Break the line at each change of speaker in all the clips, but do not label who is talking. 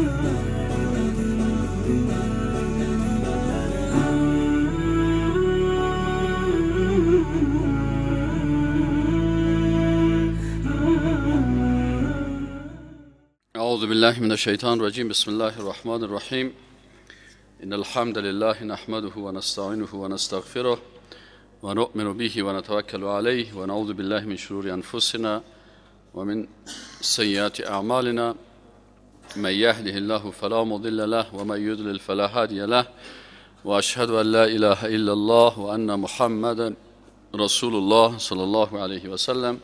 أعوذ بالله من الشيطان الرجيم بسم الله الرحمن الرحيم إن الحمد لله نحمده ونستعينه ونستغفره ونؤمن به ونتوكل عليه ونعوذ بالله من شرور أنفسنا ومن سيئات أعمالنا من يهده الله فلا مضل له ومن يضلل فلا هادي له وأشهد أن لا إله إلا الله وأن محمدا رسول الله صلى الله عليه وسلم سلم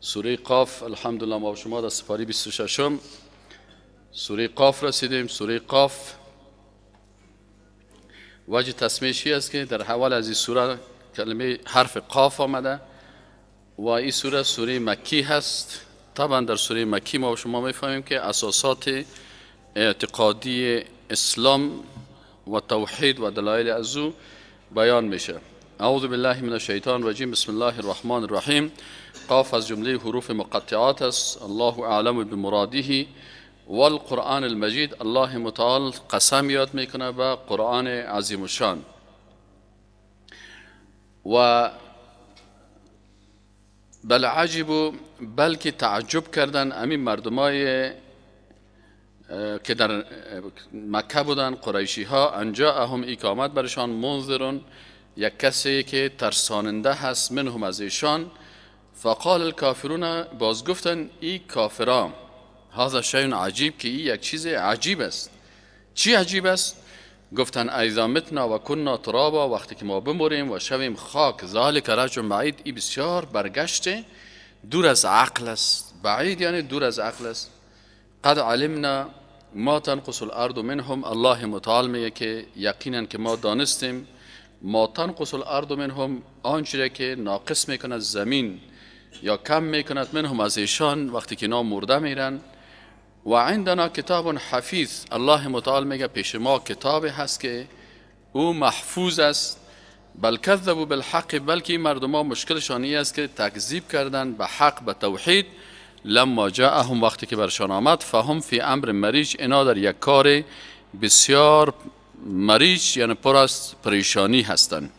سوره قاف لله ما شما در سپاری 26 م سوره قاف رسیدیم سوره قاف وجه تصمیشی است که در حوال از این سوره کلمه حرف قاف آمده و این سوره سوره مکی هست طبعا در سوره مکی ما شما میفهمیم که اساسات اعتقادی اسلام و توحید و دلایل از او بیان میشه اعوذ بالله من الشیطان الرجیم بسم الله الرحمن الرحیم قاف از جمله حروف مقطعات است الله اعلم بمراده والقرآن المجید الله متعال قسم یاد میکنه به قرآن عظیم شان و بل عجب بلکه تعجب کردن امی مردمای که در مکه بودن قریشی ها انجا اهم اقامت برشان منظرون یک کسی که ترساننده هست منهم از ایشان فقال الکافرون باز گفتن ای کافرام هذا شیون عجیب که ای یک چیز عجیب است چی عجیب است گفتن ایزا متنا و کننا ترابا وقتی که ما بموریم و شویم خاک ذالک رجم بعید ای بسیار برگشته دور از عقل است بعید یعنی دور از عقل است قد علمنا ما تنقص الارض منهم الله متعال میگه که یقینا که ما دانستیم ما تنقص الارض منهم آنچه که ناقص میکند زمین یا کم میکند منهم از ایشان وقتی که نام مرده میرن و عندنا کتاب حفیظ الله متعال میگه پیش ما کتاب هست که او محفوظ است بل و بالحق بلکه مردم ها مشکلشان این است که تکذیب کردن به حق به توحید لما جاءهم وقتی که برشان آمد فهم فی امر مریج اینا در یک کار بسیار مریج یعنی پر از پریشانی هستند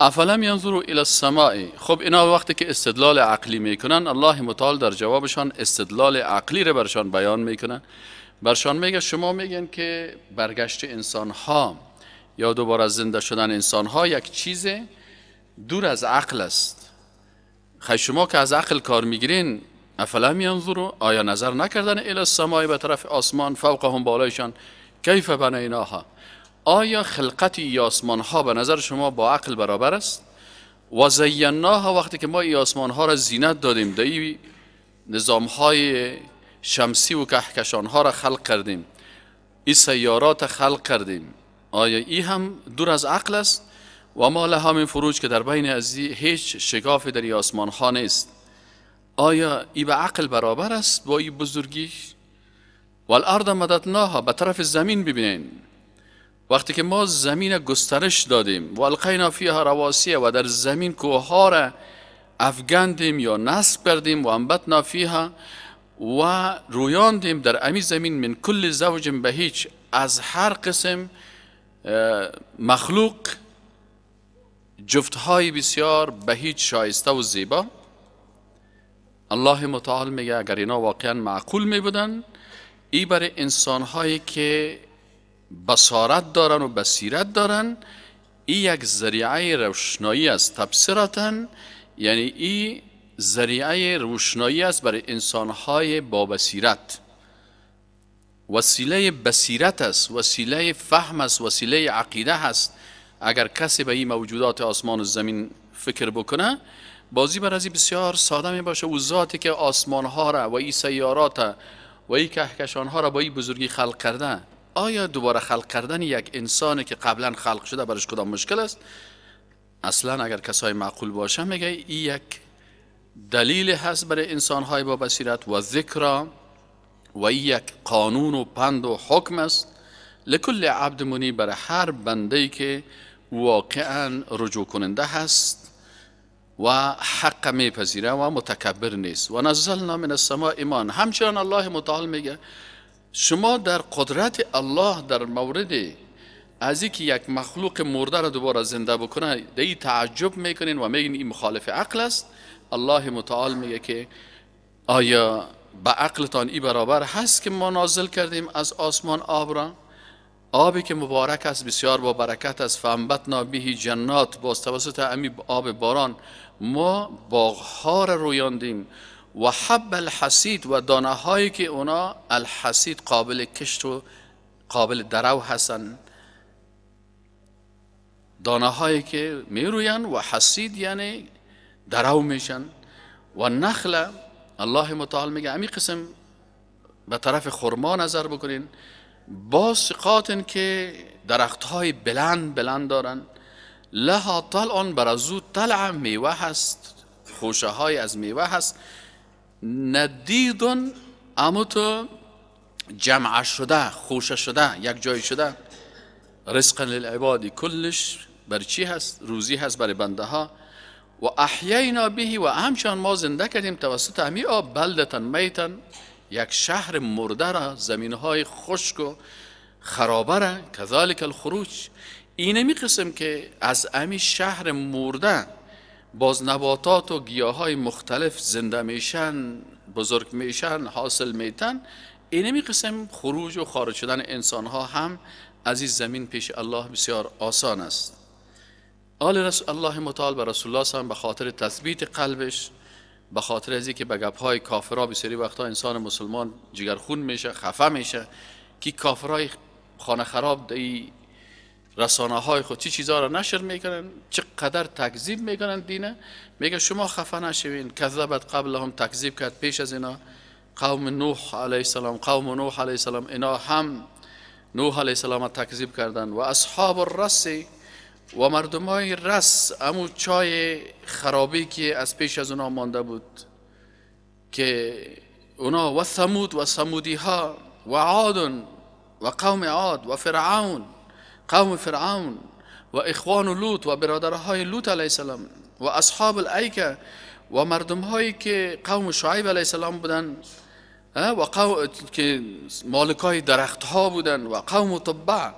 افلم ینظروا الی السماء خب اینا وقتی که استدلال عقلی میکنن الله متعال در جوابشان استدلال عقلی رو برشان بیان میکنن برشان میگه شما میگن که برگشت انسان ها یا دوباره از زنده شدن انسان ها یک چیز دور از عقل است خیلی شما که از عقل کار میگیرین افلا میانظرو آیا نظر نکردن الی السماء به طرف آسمان هم بالایشان کیف بنیناها آیا خلقت ای آسمان ها به نظر شما با عقل برابر است و زیناها وقتی که ما ای آسمان ها را زینت دادیم در ای نظام های شمسی و کهکشان ها را خلق کردیم ای سیارات خلق کردیم آیا ای هم دور از عقل است و ما لها من فروج که در بین از هیچ شگاف در آسمان خانه نیست آیا ای به عقل برابر است با ای بزرگی و الارض مددناها به طرف زمین ببینین وقتی که ما زمین گسترش دادیم و القینا فیها رواسیه و در زمین کوه ها را افگندیم یا نصب کردیم و انبتنا فیها و رویاندیم در امی زمین من کل زوج به هیچ از هر قسم مخلوق جفتهای بسیار به هیچ شایسته و زیبا الله متعال میگه اگر اینا واقعا معقول می بودن ای برای انسانهایی که بصارت دارن و بسیرت دارن ای یک ذریعه روشنایی است. تبصیرتن یعنی ای ذریعه روشنایی است برای انسانهای با بصیرت وسیله بصیرت است وسیله فهم است وسیله عقیده هست اگر کسی به این موجودات آسمان و زمین فکر بکنه بازی بر از بسیار ساده می باشه او ذاتی که آسمان ها را و این سیارات و این کهکشان ها را با این بزرگی خلق کرده آیا دوباره خلق کردن یک انسانی که قبلا خلق شده برش کدام مشکل است اصلا اگر کسای معقول باشه میگه این یک دلیل هست برای انسان های با بصیرت و ذکر و یک قانون و پند و حکم است لکل عبد منی برای هر بنده ای که واقعا رجوع کننده هست و حق میپذیره و متکبر نیست و نزلنا من السماء ایمان همچنان الله متعال میگه شما در قدرت الله در مورد از اینکه یک مخلوق مرده را دوباره زنده بکنه دی تعجب میکنین و میگین این مخالف عقل است الله متعال میگه که آیا به عقلتان ای برابر هست که ما نازل کردیم از آسمان آب را آبی که مبارک است بسیار با برکت است فنبت بهی جنات با توسط امی آب باران ما باغها را رویاندیم و حب الحسید و دانه هایی که اونا الحسید قابل کشت و قابل درو هستند دانه هایی که می و حسید یعنی درو میشن و نخل الله متعال میگه امی قسم به طرف خرما نظر بکنین با سقاطن که درخت های بلند بلند دارن لها طلعن بر از طلع میوه هست خوشه های از میوه هست ندیدن اما تو جمع شده خوشه شده یک جای شده رزقا للعبادی کلش بر چی هست روزی هست برای بنده ها و احیینا بهی و همچنان ما زنده کردیم توسط همی آب بلدتن میتن یک شهر مرده را زمین های خشک و خرابه را کذالک الخروج اینمی قسم که از امی شهر مرده باز نباتات و گیاه های مختلف زنده میشن بزرگ میشن حاصل میتن اینمی قسم خروج و خارج شدن انسان ها هم از این زمین پیش الله بسیار آسان است آل الله متعال به رسول الله هم به خاطر تثبیت قلبش به خاطر از که به گپ های کافرا بسیاری سری انسان مسلمان جگرخون میشه خفه میشه که کافرای خانه خراب دی رسانه های خود چی چیزها را نشر میکنن چقدر تکذیب میکنن دینه میگه شما خفه نشوین کذبت قبل هم تکذیب کرد پیش از اینا قوم نوح علیه السلام قوم نوح علیه السلام اینا هم نوح علیه السلام تکذیب کردن و اصحاب الرسی و های رس امو چای خرابی که از پیش از اونا مانده بود که اونا و ثمود و ثمودی ها و عاد و قوم عاد و فرعون قوم فرعون و اخوان لوط و برادرهای لوط علیه السلام و اصحاب الایکه و مردم هایی که قوم شعیب علیه السلام بودن و قوم که مالک های درخت ها بودن و قوم طبع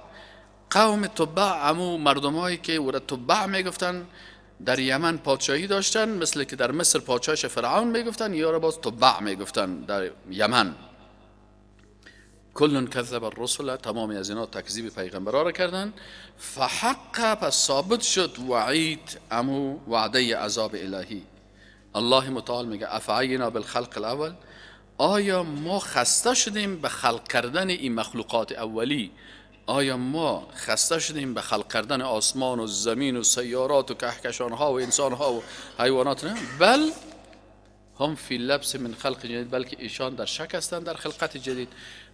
قوم تبع امو مردمایی که او تبع میگفتن در یمن پادشاهی داشتن مثل که در مصر پادشاهش فرعون میگفتن یا باز تبع میگفتن در یمن کلون کذب الرسل تمامی از اینا تکذیب پیغمبرا را کردن فحق پس ثابت شد وعید امو وعده عذاب الهی الله متعال میگه افعینا بالخلق الاول آیا ما خسته شدیم به خلق کردن این مخلوقات اولی آیا ما خسته شدیم به خلق کردن آسمان و زمین و سیارات و کهکشان ها و انسان ها و حیوانات نه بل هم فی لبس من خلق جدید بلکه ایشان در شک هستند در خلقت جدید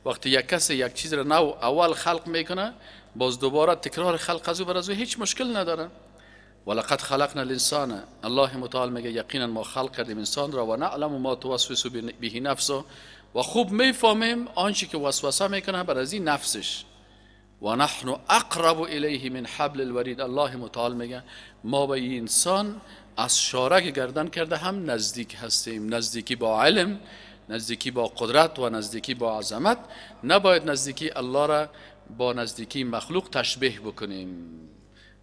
وقتی یک کس یک چیز را نو اول خلق میکنه باز دوباره تکرار خلق از او بر از او هیچ مشکل نداره ولقد خلقنا الانسان الله متعال میگه یقینا ما خلق کردیم انسان را و نعلم ما توسوس به نفسه و خوب میفهمیم آنچه که وسوسه میکنه بر از این نفسش و نحن اقرب الیه من حبل الورید الله متعال میگه ما به انسان از شارک گردن کرده هم نزدیک هستیم نزدیکی با علم نزدیکی با قدرت و نزدیکی با عظمت نباید نزدیکی الله را با نزدیکی مخلوق تشبیه بکنیم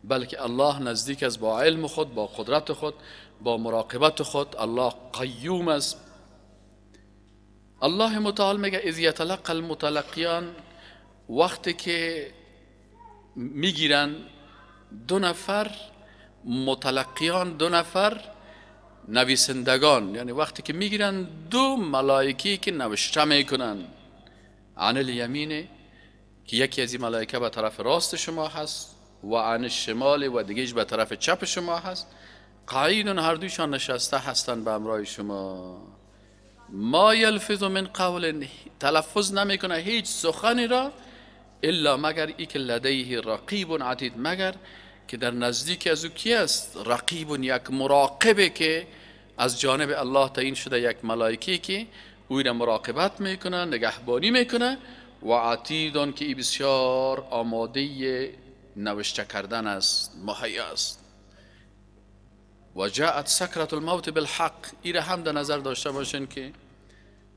بلکه الله نزدیک است با علم خود با قدرت خود با مراقبت خود الله قیوم است الله متعال میگه اذ یتلقی وقتی که میگیرن دو نفر متلقیان دو نفر نویسندگان یعنی وقتی که میگیرن دو ملائکی که نوشته میکنن عن الیمین که یکی از این ملائکه به طرف راست شما هست و عن شمال و دیگهش به طرف چپ شما هست قعیدون هر دویشان نشسته هستن به امرای شما ما یلفظ من قول تلفظ نمیکنه هیچ سخنی را الا مگر ای که لدیه رقیب عتید مگر که در نزدیک از او کی است رقیب یک مراقبه که از جانب الله تعیین شده یک ملائکه که اوی را مراقبت میکنه نگهبانی میکنه و عتیدان که ای بسیار آماده نوشته کردن است مهیا است و جاءت سکرت الموت بالحق ای را هم در نظر داشته باشین که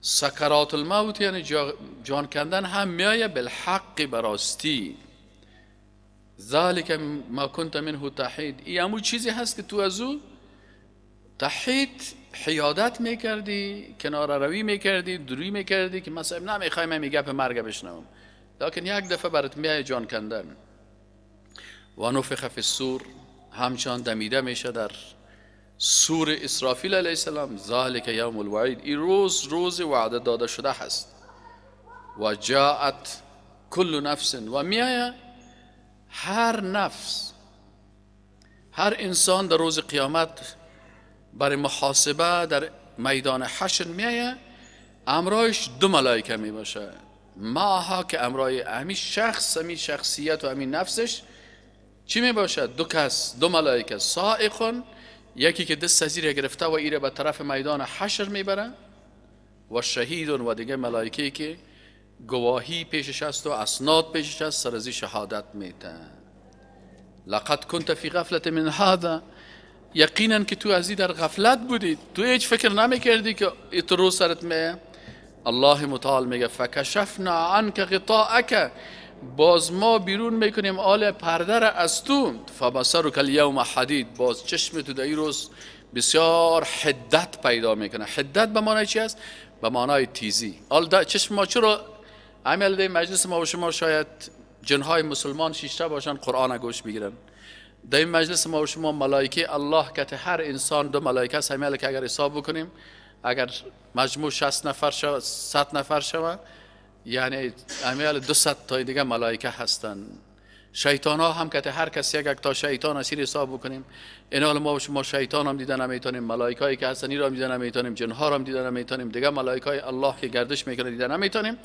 سکرات الموت یعنی جان کندن هم میایه بالحق براستی ذالک ما کنت منه تحید ای امو چیزی هست که تو از او تحید حیادت میکردی کنار روی میکردی دروی میکردی که مثلا نمیخوایم من گپ به مرگ بشنوم لیکن یک دفعه برات میای جان کندن و نفخ فی السور همچنان دمیده میشه در سور اسرافیل علیه السلام ذالک یوم الوعید این روز روز وعده داده شده هست و جاعت کل نفس و می هر نفس هر انسان در روز قیامت برای محاسبه در میدان حشر آیا امرایش دو ملائکه می باشه ماها که امرای همین شخص همین شخصیت و امی نفسش چی می باشد دو کس دو ملائکه سائقون یکی که دست سزیر گرفته و ایره به طرف میدان حشر میبره و شهیدون و دیگه ملائکه که گواهی پیشش است و اسناد پیشش است سر شهادت میتن لقد کنت فی غفلت من هذا یقینا که تو ازی در غفلت بودی تو هیچ فکر نمیکردی که اترو سرت می الله متعال میگه فکشفنا عنک غطاءک باز ما بیرون میکنیم آل پردر از تو فبصر کل یوم حدید باز چشم تو در روز بسیار حدت پیدا میکنه حدت به معنای چی است به معنای تیزی آل چشم ما چرا عمل در مجلس ما و شما شاید جنهای مسلمان شیشته باشن قرآن گوش بگیرن در این مجلس ما و شما ملائکه الله کت هر انسان دو ملائکه است که اگر حساب بکنیم اگر مجموع 60 نفر شود 100 نفر شود یعنی امیال دو ست تا دیگه ملائکه هستن شیطان ها هم که هر کسی یک تا شیطان هستی حساب بکنیم اینا ما شما شیطان هم دیدن نمیتونیم ملائکه هایی که هستن این را دیدن نمیتونیم جن ها هم دیدن نمیتونیم دیگه ملائکه های الله که گردش میکنه دیدن نمیتونیم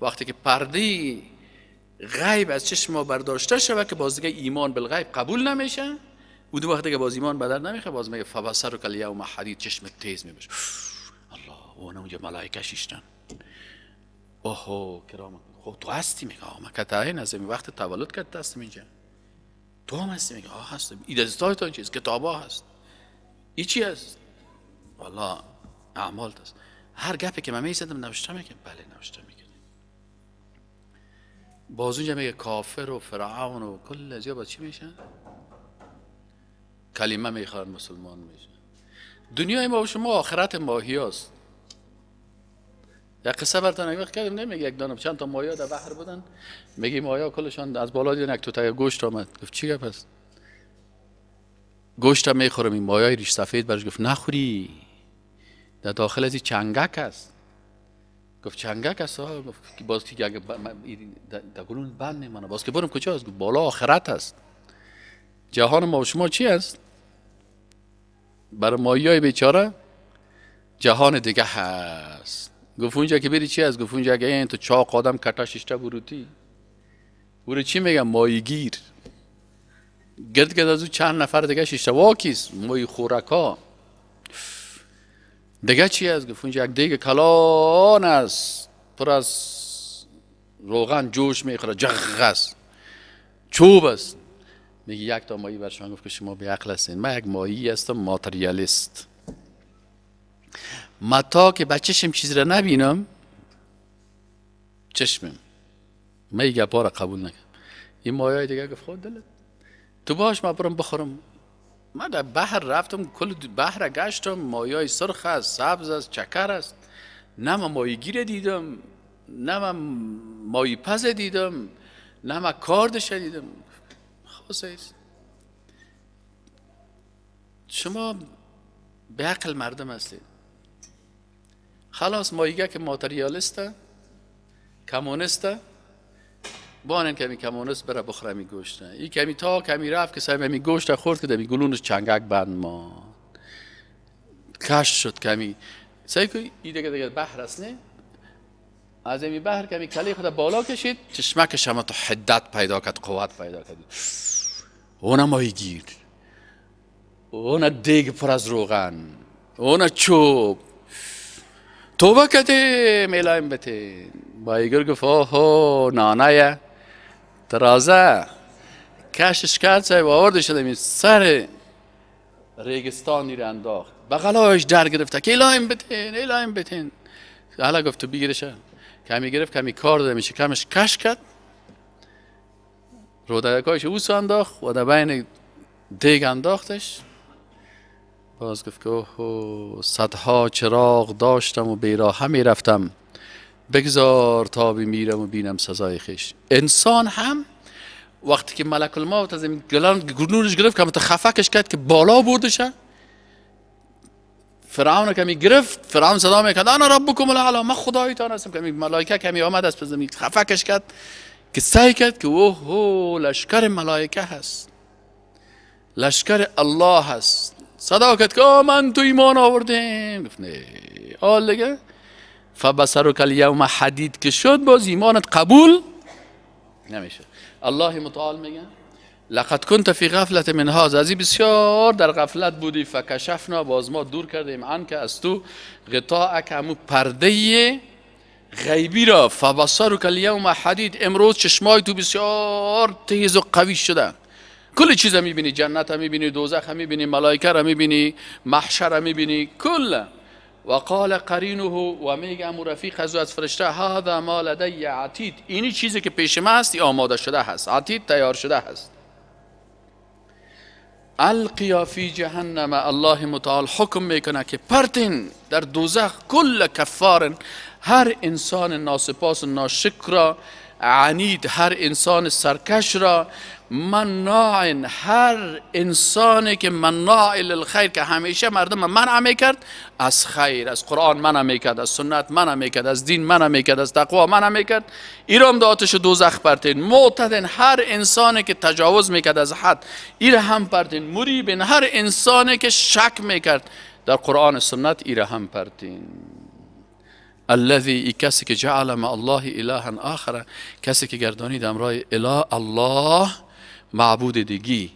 وقتی که پرده غیب از چشم ما برداشته شود که باز دیگه ایمان بالغیب قبول نمیشه و دو وقتی که باز ایمان بدر نمیخه باز میگه فبصر و کلیه و محدید چشم تیز میبشه الله اون اونجا ملائکه شیشتن اوه کرام خب تو هستی میگه آقا من کتاین وقت تولد کرد هستم اینجا تو هم هستی میگه آه هست این دستایتان چیست کتابا هست این چی هست والا اعمال هست هر گپی که من میزدم نوشته میگه بله نوشته میگه باز اونجا میگه کافر و فرعون و کل از با چی میشن کلمه میخوان مسلمان میشن دنیای ما و شما آخرت ماهی هست یک قصه براتون کردیم نمیگه یک دانم چند تا مایا در بحر بودن میگی مایا کلشان از بالا دیدن یک تا گوشت آمد گفت چی پس است گوشت میخورم این مایای ریش سفید برش گفت نخوری در داخل از این چنگک است گفت چنگک است گفت که باز که اگه در گلون بند باز که برم کجا گفت بالا آخرت است جهان ما و شما چی است برای مایای بیچاره جهان دیگه هست گفت اونجا که بری چی از گفت اونجا اگه این تو چاق آدم کتا ششته بروتی برو چی میگم مایگیر گرد گرد از او چند نفر دیگه ششته واکیست مای خورکا دیگه چی از گفت اونجا یک دیگه کلان است پر از روغن جوش میخوره جغ است چوب است میگه یک تا مایی بر گفت که شما به عقل هستین من یک مایی هستم ماتریالیست تا که چشم چیز را نبینم چشمم من یه را قبول نکردم این مایه دیگه گفت خود خب دلت تو باش ما برم بخورم من در بحر رفتم کل بحر گشتم مایه سرخ است سبز است چکر است نه ما دیدم نه مای مایه پز دیدم نه کارد شدیدم. خواسته خب است شما به عقل مردم هستید خلاص ما یک ماتریالسته کمونسته بانن کمی کمونیست بره بخره می گوشت این کمی تا کمی رفت که سمی گوشته خورد که دمی گلونش چنگک بند ما کش شد کمی سعی که این دیگه دیگه بحر است نه از این بحر کمی کلی خود بالا کشید چشمک شما تو حدت پیدا کرد قوت پیدا کرد اونا ماهی گیر اون دیگ پر از روغن اونا چوب توبه کدیم میلایم بته بایگر گفت آهو نانایی ترازه کشش کرد سای آورده می سر ریگستانی رو انداخت بغلایش در گرفته که ایلایم بتین ایلایم بتین حالا گفت تو بگیرشه کمی گرفت کمی کار داده میشه کمش کش کرد او اوسو انداخت و در بین دیگ انداختش باز گفت که صدها چراغ داشتم و بیرا همی رفتم بگذار تا میرم و بینم سزای خیش انسان هم وقتی که ملک الموت از این گرنونش گرفت که خفکش کرد که بالا بردشه فرعون کمی گرفت فرعون صدا میکرد انا ربکم الالا من خدایتان هستم کمی ملائکه کمی آمد از زمین خفکش کرد که سعی کرد که اوه لشکر ملائکه هست لشکر الله هست صداقت که من تو ایمان آوردیم گفت نه آل دیگه فبسر و حدید که شد باز ایمانت قبول نمیشه الله متعال میگه لقد کنت فی غفلت من ازی بسیار در غفلت بودی فکشفنا باز ما دور کردیم ان که از تو غطاء همو پرده غیبی را فبصر و یوم حدید امروز چشمای تو بسیار تیز و قوی شدن کل چیز هم میبینی جنت هم میبینی دوزخ هم میبینی ملائکه را میبینی محشر هم میبینی کل و قال قرینه و میگه امو رفیق از از فرشته هذا ما لدی عتید اینی چیزی که پیش ما هستی آماده شده هست عتید تیار شده هست القیا فی جهنم الله متعال حکم میکنه که پرتین در دوزخ کل کفار هر انسان ناسپاس و ناشکر عنید هر انسان سرکش را مناع هر انسانی که مناع للخیر که همیشه مردم منع میکرد از خیر از قرآن منع میکرد از سنت منع میکرد از دین منع میکرد از تقوا منع میکرد ایرام دو آتش دوزخ پرتین معتدن هر انسانی که تجاوز میکرد از حد ایر هم پرتین مریبن هر انسانی که شک میکرد در قرآن سنت ایر هم پرتین الذی کسی که جعل ما الله اله آخر کسی که گردانید امرای اله الله معبود دیگی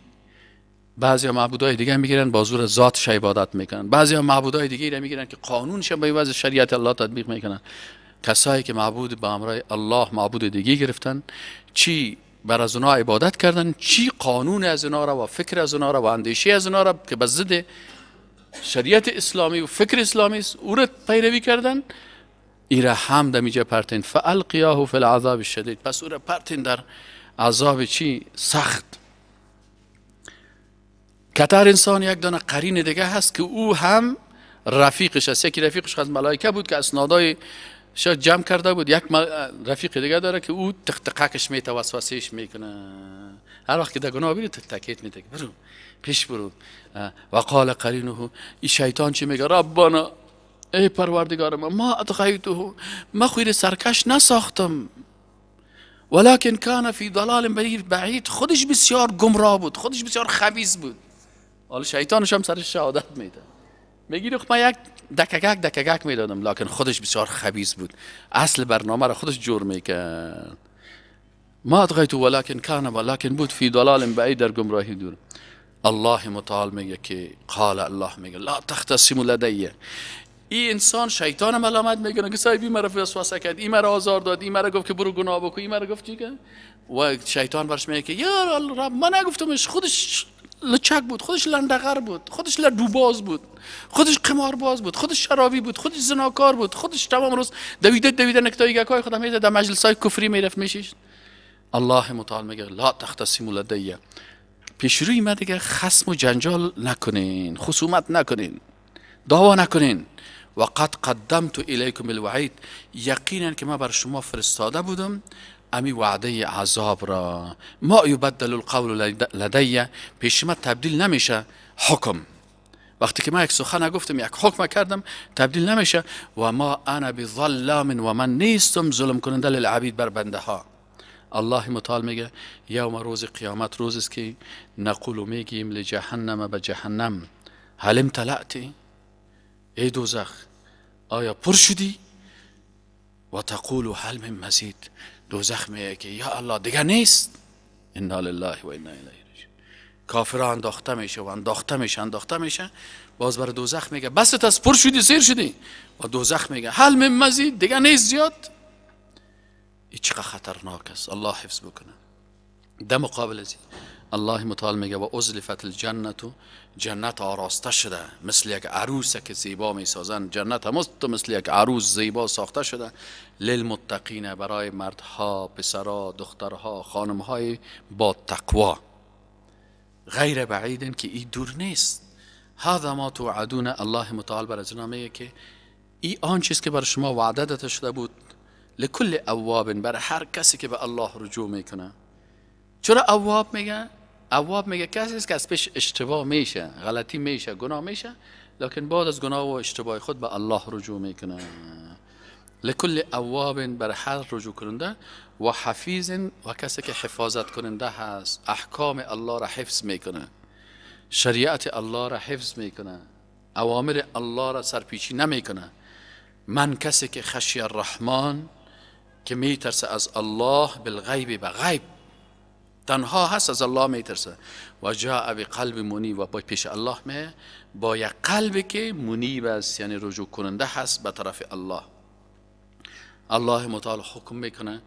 بعضی معبودای دیگه میگیرن با زور ذات شی عبادت میکنن بعضی معبودای دیگه را میگیرن که قانون به وضع شریعت الله تطبیق میکنن کسایی که معبود به امرای الله معبود دیگه گرفتن چی بر از اونا عبادت کردن چی قانون از اونا را و فکر از اونا را و اندیشه از اونا را که به ضد شریعت اسلامی و فکر اسلامی است او پیروی کردن ای را هم در میجه پرتین فالقیاه فی العذاب شدید پس او را پرتین در عذاب چی سخت کتر انسان یک دانه قرین دیگه هست که او هم رفیقش است یکی رفیقش از ملائکه بود که اسنادای شاید جمع کرده بود یک رفیق دیگه داره که او تختقکش میته وسوسهش میکنه هر وقت که در گناه بیره تک تکیت میده برو پیش برو و قال قرینه ای شیطان چی میگه ربانا ای پروردگار ما ما ادغیته ما خویر سرکش نساختم ولکن کان فی ضلال بعید خودش بسیار گمراه بود خودش بسیار خبیز بود حالا شیطانش هم سرش شهادت میده میگیره من یک دکگک دکگک میدادم لیکن خودش بسیار خبیز بود اصل برنامه را خودش جور میکرد ما ادغیت ولکن کان ولکن بود فی ضلال بعید در گمراهی دور الله متعال میگه که قال الله میگه لا تختصم لدیه این انسان شیطان ملامت میکنه که صاحب این مرا وسوسه کرد این مرا آزار داد این مرا گفت که برو گناه بکن این مرا گفت که و شیطان برش میگه که یا رب من نگفتمش خودش لچک بود خودش لندغر بود خودش لدوباز بود خودش باز بود خودش شرابی بود خودش زناکار بود خودش تمام روز دویده دویده نکتایی گکای خودم میزد در مجلس های کفری میرفت میشیش الله متعال میگه لا تخت لدیه پیش روی ما دیگه خسم و جنجال نکنین خصومت نکنین دعوا نکنین و قد قدمت الیکم الوعید یقینا که ما بر شما فرستاده بودم امی وعده عذاب را ما یبدل القول لدی پیش تبدیل نمیشه حکم وقتی که ما یک سخن گفتم یک حکم کردم تبدیل نمیشه و ما انا بظلام و من نیستم ظلم کننده للعبید بر بنده ها الله متعال میگه یوم روز قیامت روز است که نقول میگیم لجهنم به جهنم هل امتلعتی ای دوزخ آیا پر شدی؟ و تقول حل مزید دوزخ میگه که یا الله دیگه نیست ان لله و انا الیه کافرا انداخته میشه و انداخته میشه انداخته میشه باز بر دوزخ میگه بس از پر شدی سیر شدی و دوزخ میگه حلم مزید دیگه نیست زیاد این چقدر خطرناک است الله حفظ بکنه ده مقابل از الله متعال میگه و ازلفت الجنت جنت آراسته شده مثل یک عروس که زیبا میسازن جنت هم مثل یک عروس زیبا ساخته شده للمتقین برای مردها پسرها دخترها خانمهای با تقوا غیر بعیدن که این دور نیست هذا ما توعدون الله متعال بر از میگه که ای آن چیز که بر شما وعده داده شده بود لکل اواب بر هر کسی که به الله رجوع میکنه چرا اواب میگن عواب میگه کسی است که از پیش اشتباه میشه غلطی میشه گناه میشه لکن بعد از گناه و اشتباه خود به الله رجوع میکنه لکل عواب بر حال رجوع کننده و حفیظ و کسی که حفاظت کننده هست احکام الله را حفظ میکنه شریعت الله را حفظ میکنه اوامر الله را سرپیچی نمیکنه من کسی که خشی الرحمن که میترسه از الله بالغیب به غیب تنها هست از الله میترسه و جا اوی قلب منی و پیش الله می با یک قلبی که منیب است یعنی رجوع کننده هست به طرف الله الله متعال حکم میکنه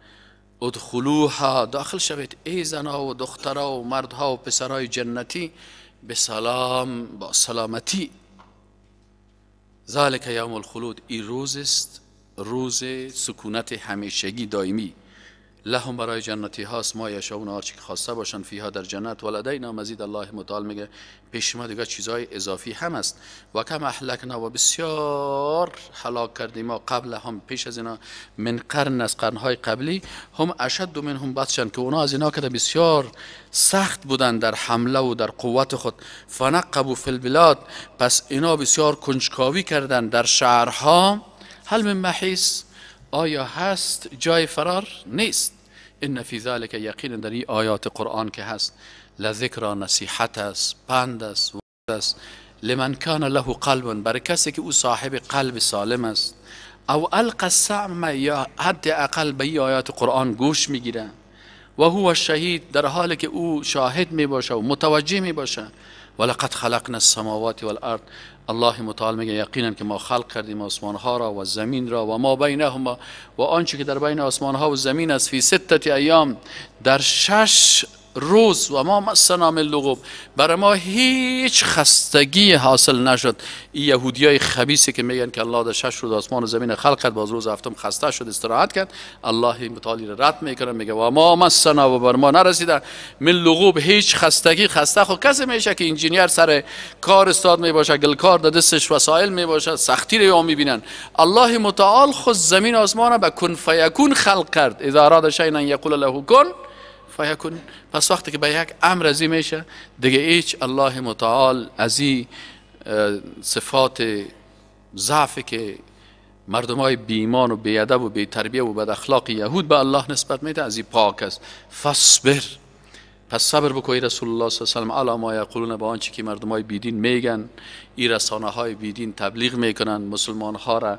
ادخلوها داخل شوید ای زنها و دخترها و مردها و پسرای جنتی به سلام با سلامتی ذالک یوم الخلود این روز است روز سکونت همیشگی دائمی لهم برای جنتی هاست ما یشون آرچی که خواسته باشن فیها در جنت ولدینا مزید الله مطال میگه پیش ما دیگه چیزای اضافی هم است و کم احلکنا و بسیار حلاک کردیم ما قبل هم پیش از اینا من قرن از قرنهای قبلی هم اشد و من هم بدشن که اونا از اینا که بسیار سخت بودن در حمله و در قوت خود فنقبو فی البلاد پس اینا بسیار کنجکاوی کردن در شهرها هل من محیس آیا هست جای فرار نیست ان في ذلك يقين در این آیات قرآن که هست لذکر نصیحت است پند است است لمن كان له قلب بر کسی که او صاحب قلب سالم است او القى السم یا حد اقل به ايات آیات قرآن گوش میگیره و هو شهید در حالی که او شاهد می و متوجه می ولقد خلقنا السماوات والارض الله متعال میگه یقینا که ما خلق کردیم آسمان ها را و زمین را و ما بینهما و آنچه که در بین آسمان ها و زمین است فی ستت ایام در شش روز و ما مسنا لغوب برای ما هیچ خستگی حاصل نشد این یهودی های خبیسی که میگن که الله در شش روز آسمان و زمین خلق کرد باز روز هفتم خسته شد استراحت کرد الله متعالی را رد میکنه میگه و ما مسنا و بر ما نرسیده من لغوب هیچ خستگی خسته خود کسی میشه که انجینیر سر کار استاد میباشه گلکار در دستش وسایل میباشه سختی رو میبینن الله متعال خود زمین آسمان به کن فیکون خلق کرد اذا اراد شیئا یقول له کن کن، پس وقتی که به یک امر ازی میشه دیگه هیچ الله متعال این صفات ضعفی که مردم های ایمان و بیادب و تربیه و بد اخلاق یهود به الله نسبت میده از این پاک است فصبر پس صبر بکوی رسول الله صلی الله علیه و ما یقولون به آنچه که مردم های بیدین میگن این رسانه های بیدین تبلیغ میکنن مسلمان ها را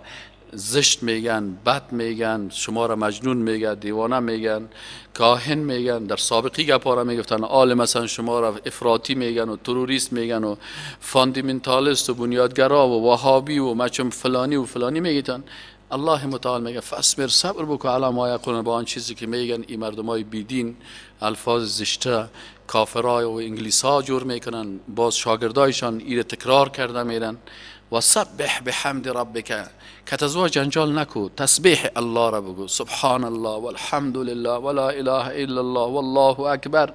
زشت میگن بد میگن شما را مجنون میگن دیوانه میگن کاهن میگن در سابقی گپا میگفتن آل مثلا شما را افراطی میگن و تروریست میگن و فاندیمنتالیست و بنیادگرا و وهابی و مچم فلانی و فلانی میگیتن الله متعال میگه فصبر صبر بکن علی ما با آن چیزی که میگن این مردم های بیدین الفاظ زشته کافرای و انگلیس ها جور میکنن باز شاگردایشان ایره تکرار کرده میرن و سبح به حمد ربک که تزوا جنجال نکو تسبیح الله را بگو سبحان الله والحمد لله ولا اله الا الله والله اکبر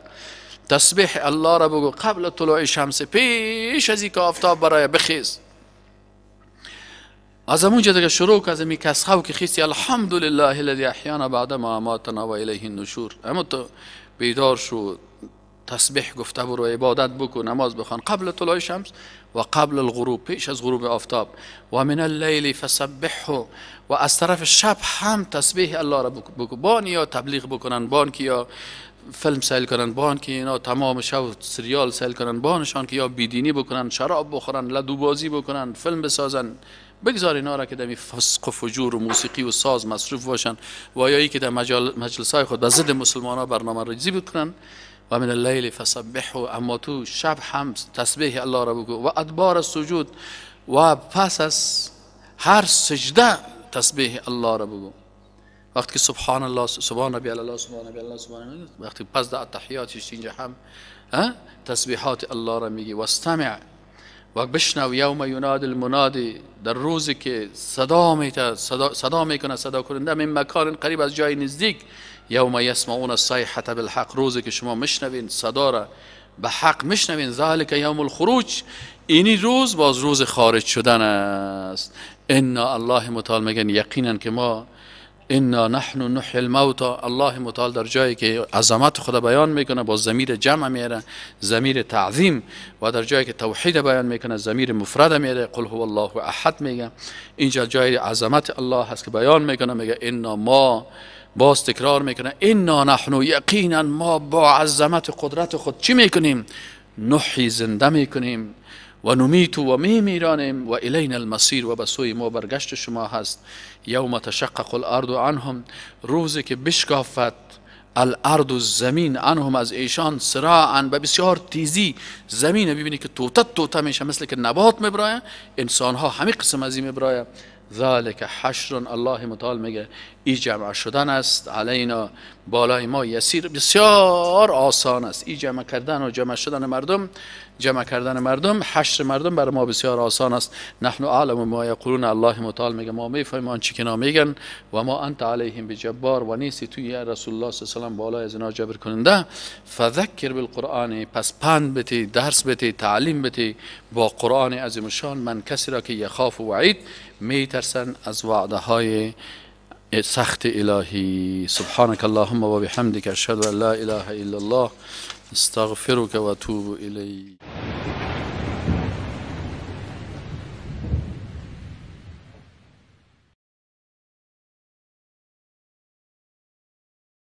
تسبیح الله را بگو قبل طلوع شمس پیش از که آفتاب برای بخیز از اونجا دیگه شروع که از می کسخو که خیستی الحمدلله الذی احیانا بعد ما اماتنا و الیه النشور اما تو بیدار شو تسبیح گفته برو عبادت بکن نماز بخوان قبل طلوع شمس و قبل الغروب پیش از غروب آفتاب و من اللیل فسبحه و از طرف شب هم تسبیح الله را بگو بان یا تبلیغ بکنن بان که یا فلم سیل کنن بان که اینا تمام شب سریال سیل کنن بانشان که یا بیدینی بکنن شراب بخورن لدو بازی بکنن فلم بسازن بگذار اینا را که در فسق و فجور و موسیقی و ساز مصروف باشن و یا که در مجلس های خود به ضد مسلمان ها برنامه ریزی بکنن ومن الليل فسبحه اموتوه شب هم تسبیح الله را بگو و ادبار سجود و پس از هر سجده تسبیح الله را بگو وقتی که سبحان الله سبحان ربی الله سبحان ربی الله سبحان الله وقتی پس در تحیاتش اینجا هم تسبیحات الله را میگی و استمع و بشنو یوم یوناد المنادی در روزی که صدا میکنه صدا, صدا میکنه صدا کننده من مکان قریب از جای نزدیک یوم یسمعون الصیحه بالحق روزی که شما مشنوین صدا را به حق مشنوین ذالک یوم الخروج اینی روز باز روز خارج شدن است انا الله متعال میگن یقینا که ما انا نحن نحی الموتا الله متعال در جایی که عظمت خدا بیان میکنه با زمیر جمع میره. زمیر تعظیم و در جایی که توحید بیان میکنه زمیر مفرد میره. قل هو الله احد میگه اینجا جای عظمت الله هست که بیان میکنه میگه انا ما باز تکرار میکنه انا نحن یقینا ما با عظمت قدرت خود چی میکنیم نحی زنده میکنیم و نمیتو و میمیرانیم و الین المصیر و بسوی ما برگشت شما هست یوم تشقق الارض عنهم روزی که بشکافت الارض و زمین عنهم از ایشان سراعا به بسیار تیزی زمین ببینی که توتت توتت میشه مثل که نبات میبرایه انسان ها همه قسم از این میبرایه ذالک حشر الله متعال میگه ای جمع شدن است علینا بالای ما یسیر بسیار آسان است ای جمع کردن و جمع شدن مردم جمع کردن مردم حشر مردم برای ما بسیار آسان است نحن اعلم ما یقولون الله متعال میگه ما میفهمیم آنچه که نامیگن و ما انت علیهم بجبار و نیستی توی رسول الله صلی الله علیه و بالا از اینا جبر کننده فذکر بالقرآن پس پند بتی درس بتی تعلیم بتی با قرآن عظیم شان من کسی را که یخاف و وعید میترسن از وعده های سخت الهی سبحانك اللهم وبحمدك اشهد ان لا اله الا الله استغفرك واتوب اليك